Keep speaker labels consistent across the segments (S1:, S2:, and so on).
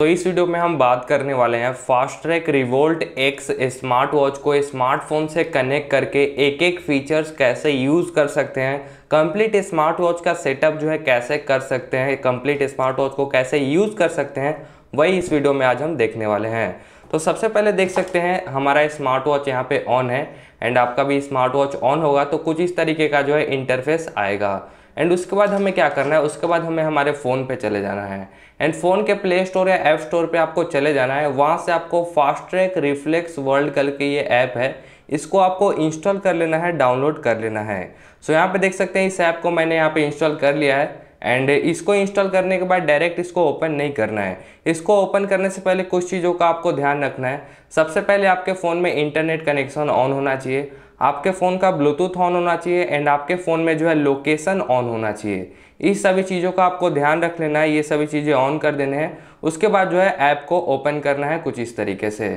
S1: तो इस वीडियो में हम बात करने वाले हैं Fastrack Revolt X smart watch को स्मार्टफोन से कनेक्ट करके एक एक फीचर्स कैसे यूज़ कर सकते हैं कंप्लीट स्मार्ट वॉच का सेटअप जो है कैसे कर सकते हैं कंप्लीट स्मार्ट वॉच को कैसे यूज़ कर सकते हैं वही इस वीडियो में आज हम देखने वाले हैं तो सबसे पहले देख सकते हैं हमारा स्मार्ट वॉच यहाँ पे ऑन है एंड आपका भी स्मार्ट वॉच ऑन होगा तो कुछ इस तरीके का जो है इंटरफेस आएगा एंड उसके बाद हमें क्या करना है उसके बाद हमें हमारे फ़ोन पे चले जाना है एंड फ़ोन के प्ले स्टोर या ऐप स्टोर पे आपको चले जाना है वहाँ से आपको फास्ट ट्रैक रिफ्लेक्स वर्ल्ड कल की ये ऐप है इसको आपको इंस्टॉल कर लेना है डाउनलोड कर लेना है सो so, यहाँ पे देख सकते हैं इस ऐप को मैंने यहाँ पे इंस्टॉल कर लिया है एंड इसको इंस्टॉल करने के बाद डायरेक्ट इसको ओपन नहीं करना है इसको ओपन करने से पहले कुछ चीज़ों का आपको ध्यान रखना है सबसे पहले आपके फ़ोन में इंटरनेट कनेक्शन ऑन होना चाहिए आपके फ़ोन का ब्लूटूथ ऑन होना चाहिए एंड आपके फ़ोन में जो है लोकेशन ऑन होना चाहिए इस सभी चीज़ों का आपको ध्यान रख लेना है ये सभी चीज़ें ऑन कर देने हैं उसके बाद जो है ऐप को ओपन करना है कुछ इस तरीके से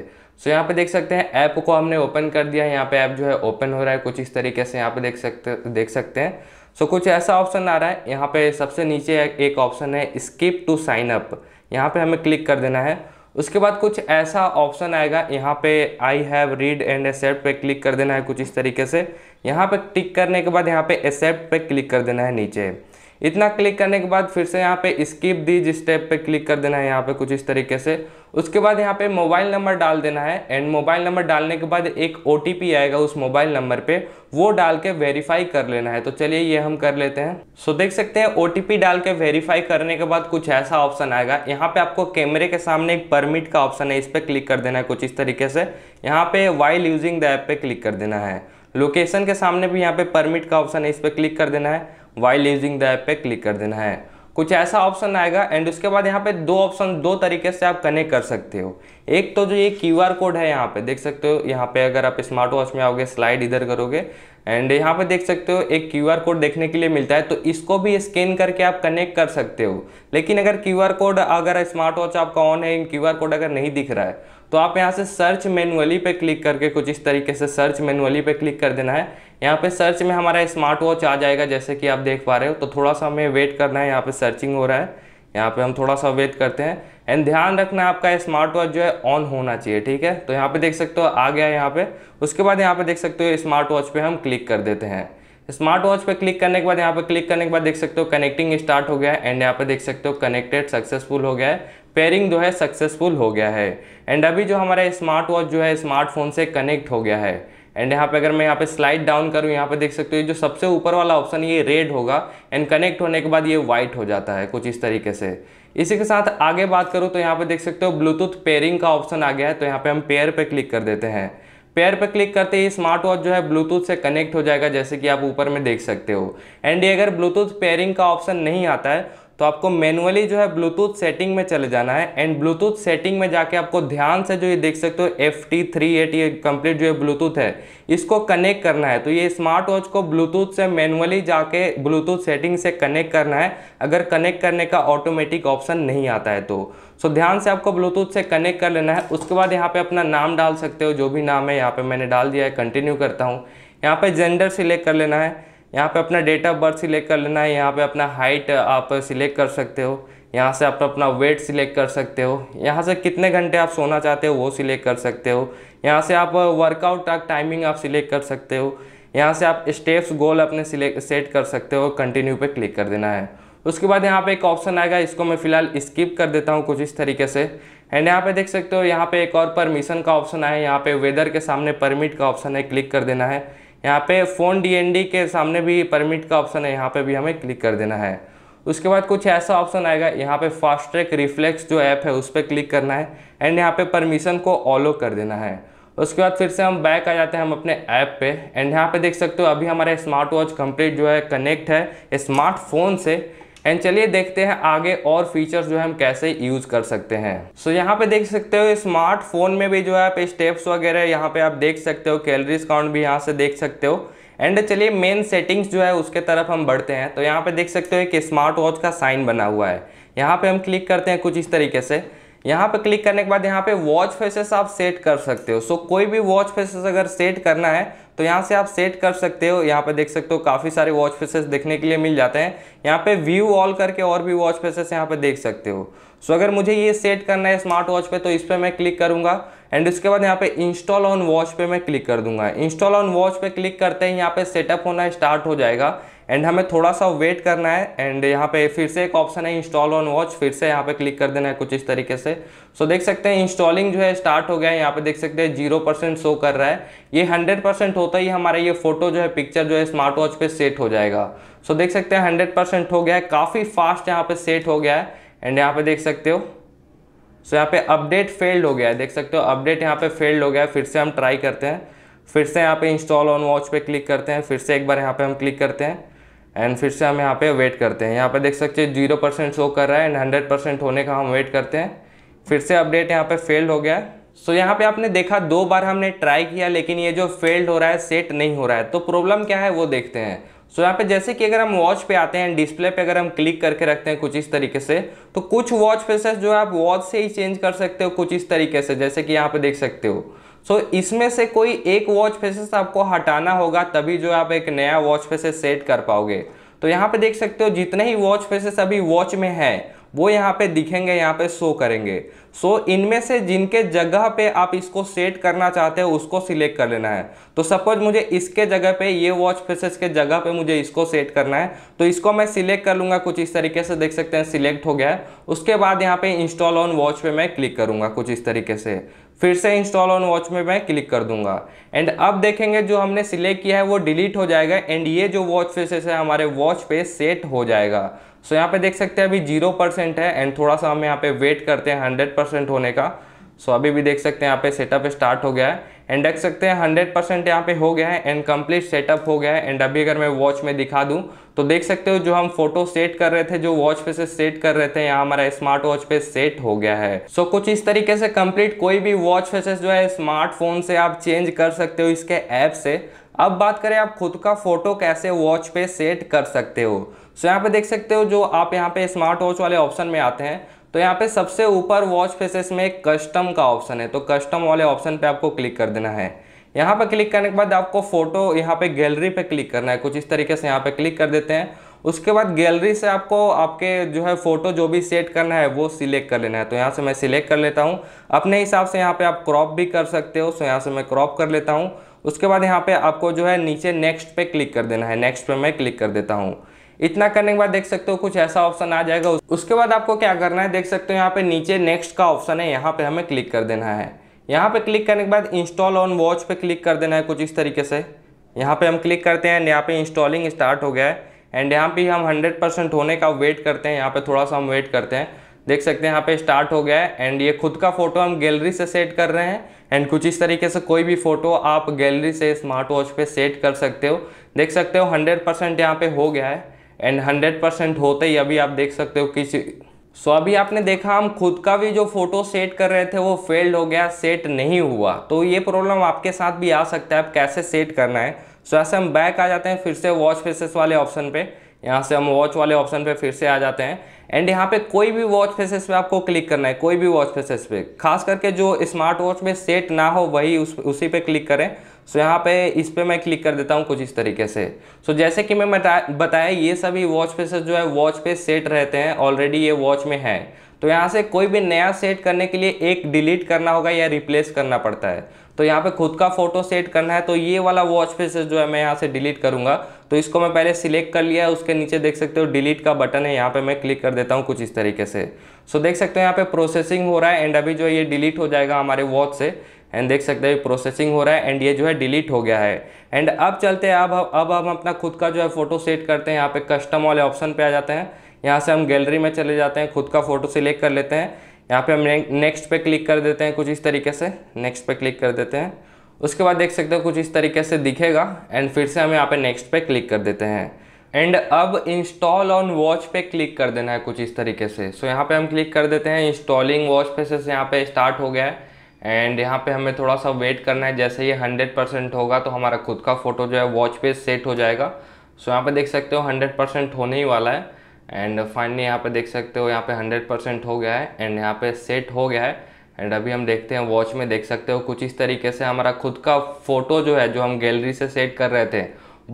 S1: सो यहाँ पे देख सकते हैं ऐप को हमने ओपन कर दिया है यहाँ पे ऐप जो है ओपन हो रहा है कुछ इस तरीके से यहाँ पे देख सकते देख सकते हैं सो कुछ ऐसा ऑप्शन आ रहा है यहाँ पे सबसे नीचे एक ऑप्शन है स्किप टू साइन अप यहाँ पे हमें क्लिक कर देना है उसके बाद कुछ ऐसा ऑप्शन आएगा यहाँ पे I have read and accept पे क्लिक कर देना है कुछ इस तरीके से यहाँ पे टिक करने के बाद यहाँ पे एक्सेप्ट पे क्लिक कर देना है नीचे इतना क्लिक करने के बाद फिर से यहाँ पे स्किप दीज स्टेप पे क्लिक कर देना है यहाँ पे कुछ इस तरीके से उसके बाद यहाँ पे मोबाइल नंबर डाल देना है एंड मोबाइल नंबर डालने के बाद एक ओ आएगा उस मोबाइल नंबर पे वो डाल के वेरीफाई कर लेना है तो चलिए ये हम कर लेते हैं सो देख सकते हैं ओ डाल के वेरीफाई करने के बाद कुछ ऐसा ऑप्शन आएगा यहाँ पे आपको कैमरे के सामने एक परमिट का ऑप्शन है इस पर क्लिक कर देना है कुछ इस तरीके से यहाँ पे वाइल यूजिंग द ऐप पे क्लिक कर देना है लोकेशन के सामने भी यहाँ पे परमिट का ऑप्शन है इस पर क्लिक कर देना है वाई यूजिंग द ऐप पे क्लिक कर देना है कुछ ऐसा ऑप्शन आएगा एंड उसके बाद यहाँ पे दो ऑप्शन दो तरीके से आप कनेक्ट कर सकते हो एक तो जो ये क्यू आर कोड है यहाँ पे देख सकते हो यहाँ पे अगर आप स्मार्ट वॉच में आओगे स्लाइड इधर करोगे एंड यहाँ पे देख सकते हो एक क्यू आर कोड देखने के लिए मिलता है तो इसको भी स्कैन करके आप कनेक्ट कर सकते हो लेकिन अगर क्यू आर कोड अगर स्मार्ट वॉच आपका ऑन है क्यू आर कोड अगर नहीं दिख रहा है तो आप यहाँ से सर्च मैनुअली पे क्लिक करके कुछ इस तरीके से सर्च मैनुअली पे क्लिक कर देना है यहाँ पे सर्च में हमारा स्मार्ट वॉच आ जाएगा जैसे कि आप देख पा रहे हो तो थोड़ा सा हमें वेट करना है यहाँ पे सर्चिंग हो रहा है यहाँ पे हम थोड़ा सा वेट करते हैं एंड ध्यान रखना है आपका स्मार्ट वॉच जो है ऑन होना चाहिए ठीक है तो यहाँ पे देख सकते हो आ गया यहाँ पे उसके बाद यहाँ पे देख सकते हो स्मार्ट वॉच पे हम क्लिक कर देते हैं स्मार्ट वॉच पे क्लिक करने के बाद यहाँ पे क्लिक करने के बाद देख सकते हो कनेक्टिंग स्टार्ट हो गया है एंड यहाँ पे देख सकते हो कनेक्टेड सक्सेसफुल हो गया है पेयरिंग जो है सक्सेसफुल हो गया है एंड अभी जो हमारा स्मार्ट वॉच जो है स्मार्टफोन से कनेक्ट हो गया है एंड यहाँ पे अगर मैं यहाँ पे स्लाइड डाउन करूँ यहाँ पे देख सकते हो जो सबसे ऊपर वाला ऑप्शन ये रेड होगा एंड कनेक्ट होने के बाद ये व्हाइट हो जाता है कुछ इस तरीके से इसी के साथ आगे बात करूँ तो यहाँ पे देख सकते हो ब्लूटूथ पेयरिंग का ऑप्शन आ गया है तो यहाँ पे हम पेयर पे क्लिक कर देते हैं पेयर पर क्लिक करते ही स्मार्ट वॉच जो है ब्लूटूथ से कनेक्ट हो जाएगा जैसे कि आप ऊपर में देख सकते हो एंड ये अगर ब्लूटूथ पेयरिंग का ऑप्शन नहीं आता है तो आपको मैनुअली जो है ब्लूटूथ सेटिंग में चले जाना है एंड ब्लूटूथ सेटिंग में जाके आपको ध्यान से जो ये देख सकते हो एफ टी थ्री एट ये कंप्लीट जो है ब्लूटूथ है इसको कनेक्ट करना है तो ये स्मार्ट वॉच को ब्लूटूथ से मैनुअली जाके ब्लूटूथ सेटिंग से कनेक्ट करना है अगर कनेक्ट करने का ऑटोमेटिक ऑप्शन नहीं आता है तो सो so, ध्यान से आपको ब्लूटूथ से कनेक्ट कर लेना है उसके बाद यहाँ पे अपना नाम डाल सकते हो जो भी नाम है यहाँ पे मैंने डाल दिया है कंटिन्यू करता हूँ यहाँ पे जेंडर सिलेक्ट कर लेना है यहाँ पे अपना डेट ऑफ बर्थ सिलेक्ट कर लेना है यहाँ पे अपना हाइट आप सिलेक्ट कर सकते हो यहाँ से आप अपना वेट सिलेक्ट कर सकते हो यहाँ से कितने घंटे आप सोना चाहते हो वो सिलेक्ट कर सकते हो यहाँ से आप वर्कआउट का टाइमिंग आप सिलेक्ट कर सकते हो यहाँ से आप स्टेप्स गोल अपने सिलेक्ट सेट कर सकते हो कंटिन्यू पे क्लिक कर देना है उसके बाद यहाँ पे एक ऑप्शन आएगा इसको मैं फिलहाल स्किप कर देता हूँ कुछ इस तरीके से एंड यहाँ पे देख सकते हो यहाँ पे एक और परमिशन का ऑप्शन है यहाँ पे वेदर के सामने परमिट का ऑप्शन है क्लिक कर देना है यहाँ पे फ़ोन डीएनडी के सामने भी परमिट का ऑप्शन है यहाँ पे भी हमें क्लिक कर देना है उसके बाद कुछ ऐसा ऑप्शन आएगा यहाँ पे फास्ट ट्रैक रिफ्लेक्स जो ऐप है उस पर क्लिक करना है एंड यहाँ पे परमिशन को ऑलो कर देना है उसके बाद फिर से हम बैक आ जाते हैं हम अपने ऐप पे एंड यहाँ पे देख सकते हो अभी हमारा स्मार्ट वॉच कंप्लीट जो है कनेक्ट है स्मार्टफोन से एंड चलिए देखते हैं आगे और फीचर्स जो है हम कैसे यूज कर सकते हैं सो so, यहाँ पे देख सकते हो स्मार्टफोन में भी जो है आप स्टेप्स वगैरह यहाँ पे आप देख सकते हो कैलरीज काउंट भी यहाँ से देख सकते हो एंड चलिए मेन सेटिंग्स जो है उसके तरफ हम बढ़ते हैं तो यहाँ पे देख सकते हो एक स्मार्ट वॉच का साइन बना हुआ है यहाँ पे हम क्लिक करते हैं कुछ इस तरीके से यहाँ पे क्लिक करने के बाद यहाँ पे वॉच फेसेस आप सेट कर सकते हो सो so, कोई भी वॉच फेसेस अगर सेट करना है तो यहाँ से आप सेट कर सकते हो यहाँ पे देख सकते हो काफ़ी सारे वॉच फेसेस देखने के लिए मिल जाते हैं यहाँ पे व्यू ऑल करके और भी वॉच फेसेस यहाँ पे देख सकते हो सो अगर मुझे ये सेट करना है स्मार्ट वॉच पे तो इस पर मैं क्लिक करूँगा एंड उसके बाद यहाँ पे इंस्टॉल ऑन वॉच पे मैं क्लिक कर दूंगा इंस्टॉल ऑन वॉच पे क्लिक करते ही यहाँ पे सेटअप होना स्टार्ट हो जाएगा एंड हमें थोड़ा सा वेट करना है एंड यहाँ पे फिर से एक ऑप्शन है इंस्टॉल ऑन वॉच फिर से यहाँ पे क्लिक कर देना है कुछ इस तरीके से सो so, देख सकते हैं इंस्टॉलिंग जो है स्टार्ट हो गया है यहाँ पे देख सकते हैं जीरो परसेंट शो कर रहा है ये हंड्रेड परसेंट होता ही हमारा ये फोटो जो है पिक्चर जो है स्मार्ट वॉच पर सेट हो जाएगा सो so, देख सकते हैं हंड्रेड परसेंट हो गया है काफ़ी फास्ट यहाँ पर सेट हो गया है एंड यहाँ पर देख सकते हो सो so, यहाँ पे अपडेट फेल्ड हो गया है देख सकते हो अपडेट यहाँ पे फेल्ड हो गया है फिर से हम ट्राई करते हैं फिर से यहाँ पे इंस्टॉल ऑन वॉच पे क्लिक करते हैं फिर से एक बार यहाँ पे हम क्लिक करते हैं एंड फिर से हम यहाँ पे वेट करते हैं यहाँ पे देख सकते हैं जीरो परसेंट शो कर रहा है एंड हंड्रेड परसेंट होने का हम वेट करते हैं फिर से अपडेट यहाँ पे फेल्ड हो गया सो so, यहाँ पे आपने देखा दो बार हमने ट्राई किया लेकिन ये जो फेल्ड हो रहा है सेट नहीं हो रहा है तो प्रॉब्लम क्या है वो देखते हैं सो so, यहाँ पे जैसे कि अगर हम वॉच पे आते हैं डिस्प्ले पे अगर हम क्लिक करके रखते हैं कुछ इस तरीके से तो कुछ वॉच फेसेस जो है आप वॉच से ही चेंज कर सकते हो कुछ इस तरीके से जैसे कि यहाँ पे देख सकते हो सो so, इसमें से कोई एक वॉच फेसेस आपको हटाना होगा तभी जो आप एक नया वॉच फेसेस सेट कर पाओगे तो यहाँ पे देख सकते हो जितने ही वॉच फेसेस अभी वॉच में है वो यहाँ पे दिखेंगे यहाँ पे शो करेंगे सो so, इनमें से जिनके जगह पे आप इसको सेट करना चाहते हो उसको सिलेक्ट कर लेना है तो सपोज मुझे इसके जगह पे ये वॉच फेसेस के जगह पे मुझे इसको सेट करना है तो इसको मैं सिलेक्ट कर लूँगा कुछ इस तरीके से देख सकते हैं सिलेक्ट हो गया है उसके बाद यहाँ पे इंस्टॉल ऑन वॉच पे मैं क्लिक करूँगा कुछ इस तरीके से फिर से इंस्टॉल ऑन वॉच में मैं क्लिक कर दूंगा एंड अब देखेंगे जो हमने सिलेक्ट किया है वो डिलीट हो जाएगा एंड ये जो वॉच फेसेस है हमारे वॉच पे सेट हो जाएगा सो so, यहाँ पे देख सकते हैं अभी जीरो परसेंट है एंड थोड़ा सा हम यहाँ पे वेट करते हैं हंड्रेड परसेंट होने का सो अभी भी देख सकते हैं यहाँ पे सेटअप स्टार्ट हो गया है एंड देख सकते हैं हंड्रेड परसेंट यहाँ पे हो गया है एंड कंप्लीट सेटअप हो गया है एंड अभी अगर मैं वॉच में दिखा दूँ तो देख सकते हो जो हम फोटो सेट कर रहे थे जो वॉच पे से सेट कर रहे थे यहाँ हमारा स्मार्ट वॉच पे सेट हो गया है सो so, कुछ इस तरीके से कंप्लीट कोई भी वॉच फेसेस जो है स्मार्टफोन से आप चेंज कर सकते हो इसके ऐप से अब बात करें आप खुद का फोटो कैसे वॉच पे सेट कर सकते हो सो so, यहाँ पे देख सकते हो जो आप यहाँ पे स्मार्ट वॉच वाले ऑप्शन में आते हैं तो यहाँ पे सबसे ऊपर वॉच फेसेस में कस्टम का ऑप्शन है तो कस्टम वाले ऑप्शन पे आपको क्लिक कर देना है यहाँ पे क्लिक करने के बाद आपको फोटो यहाँ पे गैलरी पे क्लिक करना है कुछ इस तरीके से यहाँ पे क्लिक कर देते हैं उसके बाद गैलरी से आपको आपके जो है फ़ोटो जो भी सेट करना है वो सिलेक्ट कर लेना है तो यहाँ से मैं सिलेक्ट कर लेता हूँ अपने हिसाब से यहाँ पे आप क्रॉप भी कर सकते हो सो यहाँ से मैं क्रॉप कर लेता हूँ उसके बाद यहाँ पे आपको जो है नीचे नेक्स्ट पे क्लिक कर देना है नेक्स्ट पे मैं क्लिक कर देता हूँ इतना करने के बाद देख सकते हो कुछ ऐसा ऑप्शन आ जाएगा उसके बाद आपको क्या करना है देख सकते हो यहाँ पे नीचे नेक्स्ट का ऑप्शन है यहाँ पे हमें क्लिक कर देना है यहाँ पे क्लिक करने के बाद इंस्टॉल ऑन वॉच पे क्लिक कर देना है कुछ इस तरीके से यहाँ पे हम क्लिक करते हैं यहाँ पे इंस्टॉलिंग स्टार्ट हो गया है एंड यहाँ पे हम हंड्रेड होने का वेट करते हैं यहाँ पे थोड़ा सा हम वेट करते हैं देख सकते हैं यहाँ पे स्टार्ट हो गया है एंड ये खुद का फ़ोटो हम गैलरी से सेट कर रहे हैं एंड कुछ इस तरीके से कोई भी फ़ोटो आप गैलरी से स्मार्ट वॉच पे सेट कर सकते हो देख सकते हो हंड्रेड परसेंट यहाँ पे हो गया है एंड हंड्रेड परसेंट होते ही अभी आप देख सकते हो किसी सो अभी आपने देखा हम खुद का भी जो फोटो सेट कर रहे थे वो फेल्ड हो गया सेट नहीं हुआ तो ये प्रॉब्लम आपके साथ भी आ सकता है आप कैसे सेट करना है सो ऐसे हम बैक आ जाते हैं फिर से वॉच फेसेस वाले ऑप्शन पे यहाँ से हम वॉच वाले ऑप्शन पे फिर से आ जाते हैं एंड यहाँ पे कोई भी वॉच फेसेस पे आपको क्लिक करना है कोई भी वॉच फेसेस पे खास करके जो स्मार्ट वॉच में सेट ना हो वही उस उसी पे क्लिक करें सो यहाँ पे इस पर मैं क्लिक कर देता हूँ कुछ इस तरीके से सो जैसे कि मैं बताया ये सभी वॉच फेसेस जो है वॉच पे सेट रहते हैं ऑलरेडी ये वॉच में है तो यहाँ से कोई भी नया सेट करने के लिए एक डिलीट करना होगा या रिप्लेस करना पड़ता है तो यहाँ पे खुद का फोटो सेट करना है तो ये वाला वॉच फेस जो है मैं यहाँ से डिलीट करूँगा तो इसको मैं पहले सिलेक्ट कर लिया है उसके नीचे देख सकते हो डिलीट का बटन है यहाँ पे मैं क्लिक कर देता हूँ कुछ इस तरीके से सो देख सकते हो यहाँ पे प्रोसेसिंग हो रहा है एंड अभी जो है ये डिलीट हो जाएगा हमारे वॉच से एंड देख सकते हैं प्रोसेसिंग हो रहा है एंड ये जो है डिलीट हो गया है एंड अब चलते हैं अब अब हम अपना खुद का जो है फोटो सेट करते हैं यहाँ पे कस्टम वाले ऑप्शन पे आ जाते हैं यहाँ से हम गैलरी में चले जाते हैं खुद का फ़ोटो सिलेक्ट कर लेते हैं यहाँ पे हम नेक्स्ट पे क्लिक कर देते हैं कुछ इस तरीके से नेक्स्ट पे क्लिक कर देते हैं उसके बाद देख सकते हो कुछ इस तरीके से दिखेगा एंड फिर से हम यहाँ पे नेक्स्ट पे क्लिक कर देते हैं एंड अब इंस्टॉल ऑन वॉच पे क्लिक कर देना है कुछ इस तरीके से सो so, यहाँ पे हम क्लिक कर देते हैं इंस्टॉलिंग वॉच पे से यहाँ पे स्टार्ट हो गया है एंड यहाँ पे हमें थोड़ा सा वेट करना है जैसे ये हंड्रेड परसेंट होगा तो हमारा खुद का फ़ोटो जो है वॉच पे सेट हो जाएगा सो so, यहाँ पे देख सकते हो हंड्रेड परसेंट होने ही वाला है एंड फाइनली यहाँ पे देख सकते हो यहाँ पे 100 परसेंट हो गया है एंड यहाँ पे सेट हो गया है एंड अभी हम देखते हैं वॉच में देख सकते हो कुछ इस तरीके से हमारा खुद का फ़ोटो जो है जो हम गैलरी से सेट कर रहे थे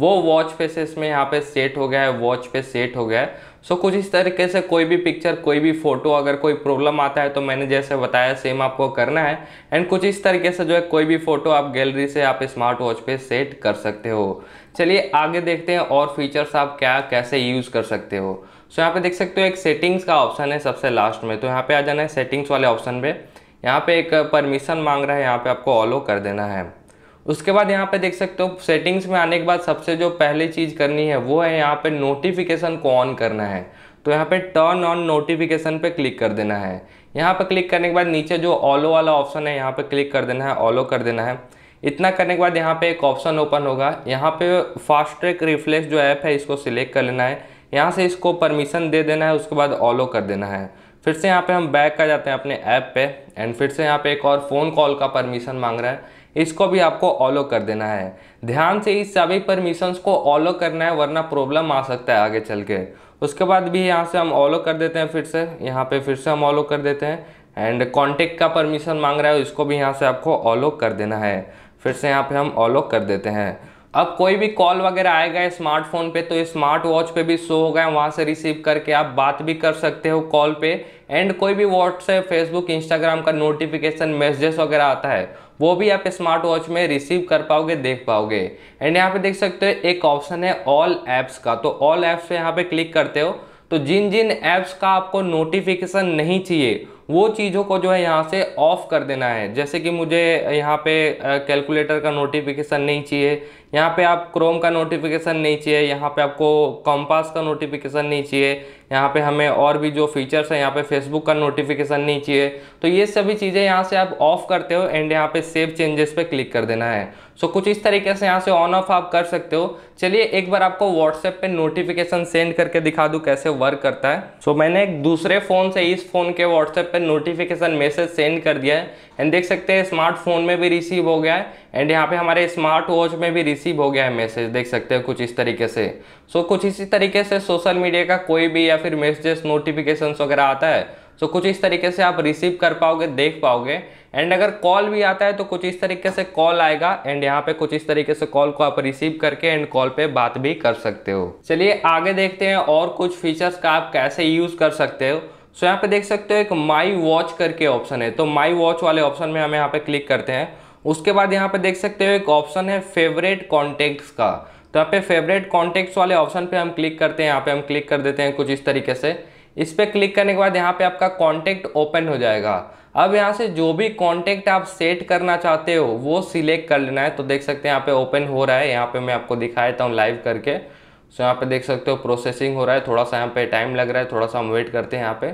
S1: वो वॉच पे से इसमें यहाँ पे सेट हो गया है वॉच पे सेट हो गया है सो so, कुछ इस तरीके से कोई भी पिक्चर कोई भी फ़ोटो अगर कोई प्रॉब्लम आता है तो मैंने जैसे बताया सेम आपको करना है एंड कुछ इस तरीके से जो है कोई भी फ़ोटो आप गैलरी से आप स्मार्ट वॉच पे सेट कर सकते हो चलिए आगे देखते हैं और फीचर्स आप क्या कैसे यूज़ कर सकते हो सो यहाँ पे देख सकते हो एक सेटिंग्स का ऑप्शन है सबसे लास्ट में तो यहाँ पे आ जाना है सेटिंग्स वाले ऑप्शन पे यहाँ पे एक परमिशन मांग रहा है यहाँ पे आपको ऑलो कर देना है उसके बाद यहाँ पे देख सकते हो सेटिंग्स में आने के बाद सबसे जो पहली चीज़ करनी है वो है यहाँ पे नोटिफिकेशन को ऑन करना है तो यहाँ पे टर्न ऑन नोटिफिकेशन पे क्लिक कर देना है यहाँ पे क्लिक करने के बाद नीचे जो ऑलो वाला ऑप्शन है यहाँ पे क्लिक कर देना है ऑलो कर देना है इतना करने के बाद यहाँ पे एक ऑप्शन ओपन होगा यहाँ पे फास्ट ट्रैक रिफ्लेक्स जो ऐप है इसको सिलेक्ट कर लेना है यहाँ से इसको परमिशन दे देना है उसके बाद ऑलो कर देना है फिर से यहाँ पे हम बैक आ जाते हैं अपने ऐप पे एंड फिर से यहाँ पे एक और फ़ोन कॉल का परमिशन मांग रहा है इसको भी आपको ऑलो कर देना है ध्यान से इस सभी परमिशंस को ऑलो करना है वरना प्रॉब्लम आ सकता है आगे चल के उसके बाद भी यहाँ से हम ऑलो कर देते हैं फिर से यहाँ पे फिर से हम ऑलो कर देते हैं एंड कॉन्टेक्ट का परमिशन मांग रहा है इसको भी यहाँ से आपको ऑलो कर देना है फिर से यहाँ पर हम ऑलो कर देते हैं अब कोई भी कॉल वगैरह आएगा स्मार्टफोन पे तो स्मार्ट वॉच पे भी शो होगा वहाँ से रिसीव करके आप बात भी कर सकते हो कॉल पे एंड कोई भी व्हाट्सएप फेसबुक इंस्टाग्राम का नोटिफिकेशन मैसेजेस वगैरह आता है वो भी आप स्मार्ट वॉच में रिसीव कर पाओगे देख पाओगे एंड यहाँ पे देख सकते हो एक ऑप्शन है ऑल ऐप्स का तो ऑल ऐप्स पे यहाँ पे क्लिक करते हो तो जिन जिन ऐप्स का आपको नोटिफिकेशन नहीं चाहिए वो चीज़ों को जो है यहाँ से ऑफ़ कर देना है जैसे कि मुझे यहाँ पे कैलकुलेटर का नोटिफिकेशन नहीं चाहिए यहाँ पे आप क्रोम का नोटिफिकेशन नहीं चाहिए यहाँ पे आपको कॉम्पास का नोटिफिकेशन नहीं चाहिए यहाँ पे हमें और भी जो फीचर्स हैं यहाँ पे फेसबुक का नोटिफिकेशन नहीं चाहिए तो ये सभी चीज़ें यहाँ से आप ऑफ़ करते हो एंड यहाँ पे सेव चेंजेस पे क्लिक कर देना है सो कुछ इस तरीके से यहाँ से ऑन ऑफ आप कर सकते हो चलिए एक बार आपको व्हाट्सएप पे नोटिफिकेशन सेंड करके दिखा दूँ कैसे वर्क करता है सो so, मैंने एक दूसरे फ़ोन से इस फ़ोन के व्हाट्सएप पे नोटिफिकेशन मैसेज सेंड कर दिया है एंड देख सकते हैं स्मार्टफोन में भी रिसीव हो गया है एंड यहाँ पे हमारे स्मार्ट वॉच में भी रिसीव हो गया है मैसेज देख सकते हैं कुछ इस तरीके से सो so, कुछ इसी तरीके से सोशल मीडिया का कोई भी या फिर मैसेजेस नोटिफिकेशन वगैरह आता है सो कुछ इस तरीके से आप रिसीव कर पाओगे देख पाओगे एंड अगर कॉल भी आता है तो कुछ इस तरीके से कॉल आएगा एंड यहाँ पे कुछ इस तरीके से कॉल को आप रिसीव करके एंड कॉल पे बात भी कर सकते हो चलिए आगे देखते हैं और कुछ फीचर्स का आप कैसे यूज कर सकते हो सो यहाँ पे देख सकते हो एक माई वॉच करके ऑप्शन है तो माई वॉच वाले ऑप्शन में हम यहाँ पे क्लिक करते हैं उसके बाद यहाँ पे देख सकते हो एक ऑप्शन है फेवरेट कॉन्टेक्ट्स का तो यहाँ पे फेवरेट कॉन्टेक्ट्स वाले ऑप्शन पे हम क्लिक करते हैं यहाँ पे हम क्लिक कर देते हैं कुछ इस तरीके से इस पर क्लिक करने के बाद यहाँ पे आपका कॉन्टैक्ट ओपन हो जाएगा अब यहाँ से जो भी कॉन्टैक्ट आप सेट करना चाहते हो वो सिलेक्ट कर लेना है तो देख सकते हैं यहाँ पे ओपन हो रहा है यहाँ पे मैं आपको दिखा देता हूँ लाइव करके सो यहाँ पे देख सकते हो प्रोसेसिंग हो रहा है थोड़ा सा यहाँ पे टाइम लग रहा है थोड़ा सा हम वेट करते हैं यहाँ पे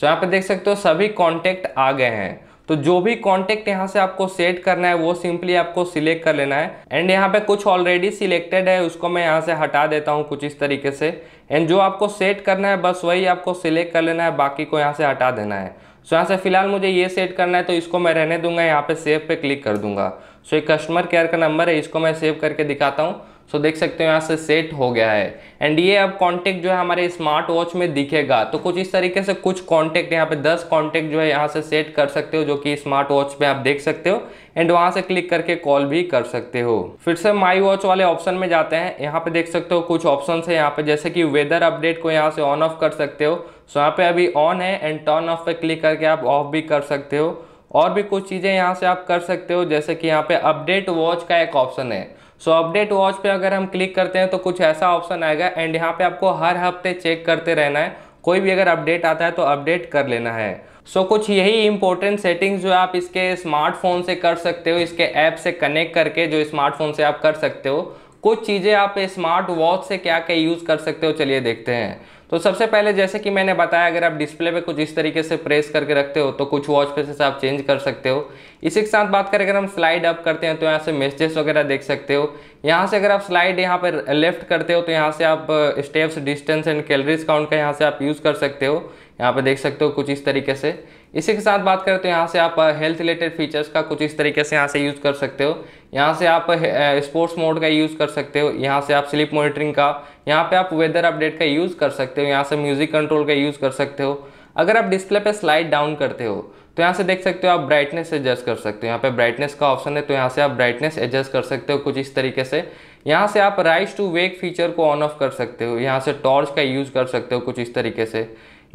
S1: सो यहाँ पे देख सकते हो सभी कॉन्टैक्ट आ गए हैं तो जो भी कॉन्टेक्ट यहाँ से आपको सेट करना है वो सिंपली आपको सिलेक्ट कर लेना है एंड यहाँ पे कुछ ऑलरेडी सिलेक्टेड है उसको मैं यहाँ से हटा देता हूँ कुछ इस तरीके से एंड जो आपको सेट करना है बस वही आपको सिलेक्ट कर लेना है बाकी को यहाँ से हटा देना है सो so, यहाँ से फिलहाल मुझे ये सेट करना है तो इसको मैं रहने दूंगा यहाँ पे सेव पे क्लिक कर दूंगा सो so, ये कस्टमर केयर का नंबर है इसको मैं सेव करके दिखाता हूँ सो देख सकते हो यहाँ से सेट हो गया है एंड ये अब कॉन्टेक्ट जो है हमारे स्मार्ट वॉच में दिखेगा तो कुछ इस तरीके से कुछ कॉन्टेक्ट यहाँ पे 10 कॉन्टेक्ट जो है यहाँ से सेट कर सकते हो जो कि स्मार्ट वॉच में आप देख सकते हो एंड वहाँ से क्लिक करके कॉल भी कर सकते हो फिर से माई वॉच वाले ऑप्शन में जाते हैं यहाँ पे देख सकते हो कुछ ऑप्शन है यहाँ पे जैसे कि वेदर अपडेट को यहाँ से ऑन ऑफ कर सकते हो सो यहाँ पे अभी ऑन है एंड टर्न ऑफ पे क्लिक करके आप ऑफ भी कर सकते हो और भी कुछ चीज़ें यहाँ से आप कर सकते हो जैसे कि यहाँ पे अपडेट वॉच का एक ऑप्शन है सो अपडेट वॉच पे अगर हम क्लिक करते हैं तो कुछ ऐसा ऑप्शन आएगा एंड यहाँ पे आपको हर हफ्ते चेक करते रहना है कोई भी अगर अपडेट आता है तो अपडेट कर लेना है सो so, कुछ यही इंपॉर्टेंट सेटिंग्स जो आप इसके स्मार्टफोन से कर सकते हो इसके ऐप से कनेक्ट करके जो स्मार्टफोन से आप कर सकते हो कुछ चीज़ें आप स्मार्ट वॉच से क्या क्या यूज़ कर सकते हो चलिए देखते हैं तो सबसे पहले जैसे कि मैंने बताया अगर आप डिस्प्ले पे कुछ इस तरीके से प्रेस करके रखते हो तो कुछ वॉच फेसेस आप चेंज कर सकते हो इसी के साथ बात करें अगर हम स्लाइड अप करते हैं तो यहाँ से मैसेजेस वगैरह देख सकते हो यहाँ से अगर आप स्लाइड यहाँ पर लेफ्ट करते हो तो यहाँ से आप steps distance and calories count का यहाँ से आप यूज़ कर सकते हो यहाँ पर देख सकते हो कुछ इस तरीके से इसी के साथ बात करें तो यहाँ से आप हेल्थ रिलेटेड फीचर्स का कुछ इस तरीके से यहाँ से यूज़ कर सकते हो यहाँ से आप स्पोर्ट्स uh, मोड uh, का यूज़ कर सकते हो यहाँ से आप स्लीप मॉनिटरिंग का यहाँ पे आप वेदर अपडेट का यूज़ कर सकते हो यहाँ से म्यूज़िक कंट्रोल का यूज़ कर सकते हो अगर आप डिस्प्ले पे स्लाइड डाउन करते हो तो यहाँ से देख सकते हो आप ब्राइटनेस एडजस्ट कर सकते हो यहाँ पे ब्राइटनेस का ऑप्शन है तो यहाँ से आप ब्राइटनेस एडजस्ट कर सकते हो कुछ इस तरीके से यहाँ से आप राइज टू वेक फीचर को ऑन ऑफ कर सकते हो यहाँ से टॉर्च का यूज़ कर सकते हो कुछ इस तरीके से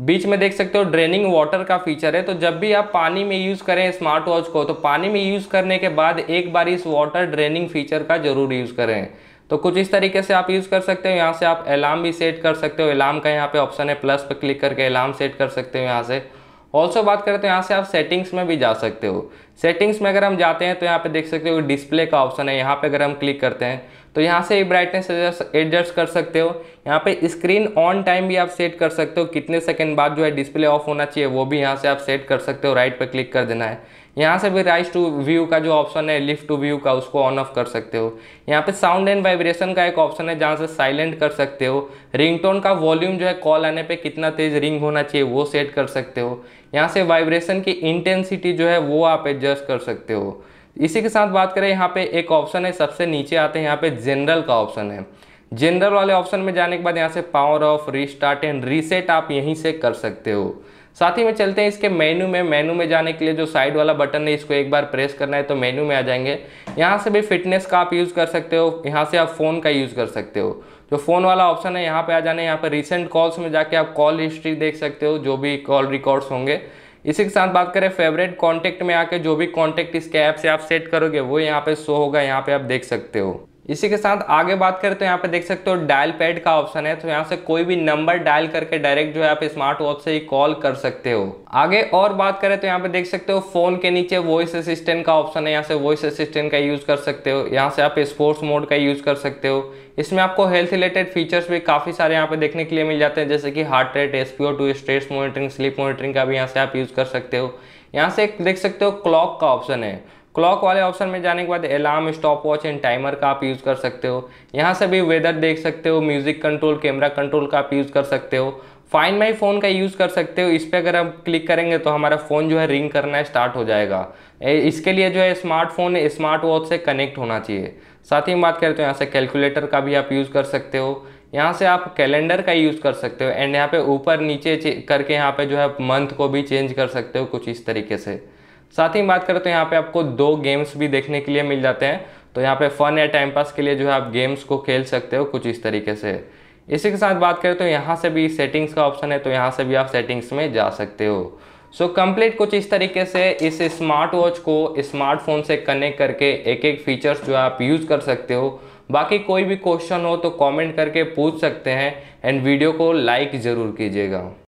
S1: बीच में देख सकते हो ड्रेनिंग वाटर का फीचर है तो जब भी आप पानी में यूज़ करें स्मार्ट वॉच को तो पानी में यूज़ करने के बाद एक बार इस वाटर ड्रेनिंग फीचर का ज़रूर यूज़ करें तो कुछ इस तरीके से आप यूज़ कर सकते हो यहाँ से आप अलार्म भी सेट कर सकते हो अलार्म का यहाँ पे ऑप्शन है प्लस पर क्लिक करके अलार्म सेट कर सकते हो यहाँ से ऑल्सो बात करते तो यहाँ से आप सेटिंग्स में भी जा सकते हो सेटिंग्स में अगर हम जाते हैं तो यहाँ पे देख सकते हो डिस्प्ले का ऑप्शन है यहाँ पे अगर हम क्लिक करते हैं तो यहाँ से ब्राइटनेस एडजस्ट कर सकते हो यहाँ पे स्क्रीन ऑन टाइम भी आप सेट कर सकते हो कितने सेकंड बाद जो है डिस्प्ले ऑफ होना चाहिए वो भी यहाँ से आप सेट कर सकते हो राइट पर क्लिक कर देना है यहाँ से भी राइज टू व्यू का जो ऑप्शन है लिफ्ट टू व्यू का उसको ऑन ऑफ कर सकते हो यहाँ पे साउंड एंड वाइब्रेशन का एक ऑप्शन है जहाँ से साइलेंट कर सकते हो रिंगटोन का वॉल्यूम जो है कॉल आने पे कितना तेज रिंग होना चाहिए वो सेट कर सकते हो यहाँ से वाइब्रेशन की इंटेंसिटी जो है वो आप एडजस्ट कर सकते हो इसी के साथ बात करें यहाँ पे एक ऑप्शन है सबसे नीचे आते हैं यहाँ पे जनरल का ऑप्शन है जनरल वाले ऑप्शन में जाने के बाद यहाँ से power off restart and reset आप यहीं से कर सकते हो साथ ही में चलते हैं इसके मेन्यू में मेन्यू में जाने के लिए जो साइड वाला बटन है इसको एक बार प्रेस करना है तो मेन्यू में आ जाएंगे यहाँ से भी फिटनेस का आप यूज़ कर सकते हो यहाँ से आप फ़ोन का यूज़ कर सकते हो जो फ़ोन वाला ऑप्शन है यहाँ पे आ जाना है यहाँ पर रिसेंट कॉल्स में जाके आप कॉल हिस्ट्री देख सकते हो जो भी कॉल रिकॉर्ड्स होंगे इसी के साथ बात करें फेवरेट कॉन्टैक्ट में आके जो भी कॉन्टैक्ट इसके ऐप से आप सेट करोगे वो यहाँ पे शो होगा यहाँ पे आप देख सकते हो इसी के साथ आगे बात करें तो यहाँ पे देख सकते हो डायल पैड का ऑप्शन है तो यहाँ से कोई भी नंबर डायल करके डायरेक्ट जो है आप स्मार्ट वॉच से ही कॉल कर सकते हो आगे और बात करें तो यहाँ पे देख सकते हो फोन के नीचे वॉइस असिस्टेंट का ऑप्शन है यहाँ से वॉइस असिस्टेंट का यूज कर सकते हो यहाँ से आप स्पोर्ट्स मोड का यूज कर सकते हो इसमें आपको हेल्थ रिलेटेड फीचर्स भी काफी सारे यहाँ पे देखने के लिए मिल जाते हैं जैसे कि heart rate SpO two stress monitoring sleep monitoring का भी यहाँ से आप यूज कर सकते हो यहाँ से देख सकते हो क्लॉक का ऑप्शन है क्लॉक वाले ऑप्शन में जाने के बाद alarm stopwatch and timer का आप यूज़ कर सकते हो यहाँ से भी वेदर देख सकते हो म्यूजिक कंट्रोल कैमरा कंट्रोल का आप यूज़ कर सकते हो फाइन माई फ़ोन का यूज़ कर सकते हो इस पर अगर आप क्लिक करेंगे तो हमारा फ़ोन जो है रिंग करना स्टार्ट हो जाएगा इसके लिए जो है स्मार्टफोन स्मार्ट वॉच से कनेक्ट होना चाहिए साथ ही हम बात करें तो यहाँ से कैलकुलेटर का भी आप यूज़ कर सकते हो यहाँ से आप कैलेंडर का यूज़ कर सकते हो एंड यहाँ पे ऊपर नीचे करके यहाँ पे जो है मंथ को भी चेंज कर सकते हो कुछ इस तरीके से साथ ही बात करें तो यहाँ पे आपको दो गेम्स भी देखने के लिए मिल जाते हैं तो यहाँ पे फन या टाइम पास के लिए जो है आप गेम्स को खेल सकते हो कुछ इस तरीके से इसी के साथ बात करें तो यहाँ से भी सेटिंग्स का ऑप्शन है तो यहाँ से भी आप सेटिंग्स में जा सकते हो सो so, कंप्लीट कुछ इस तरीके से इस स्मार्ट वॉच को स्मार्टफोन से कनेक्ट करके एक एक फीचर्स जो आप यूज़ कर सकते हो बाकी कोई भी क्वेश्चन हो तो कमेंट करके पूछ सकते हैं एंड वीडियो को लाइक ज़रूर कीजिएगा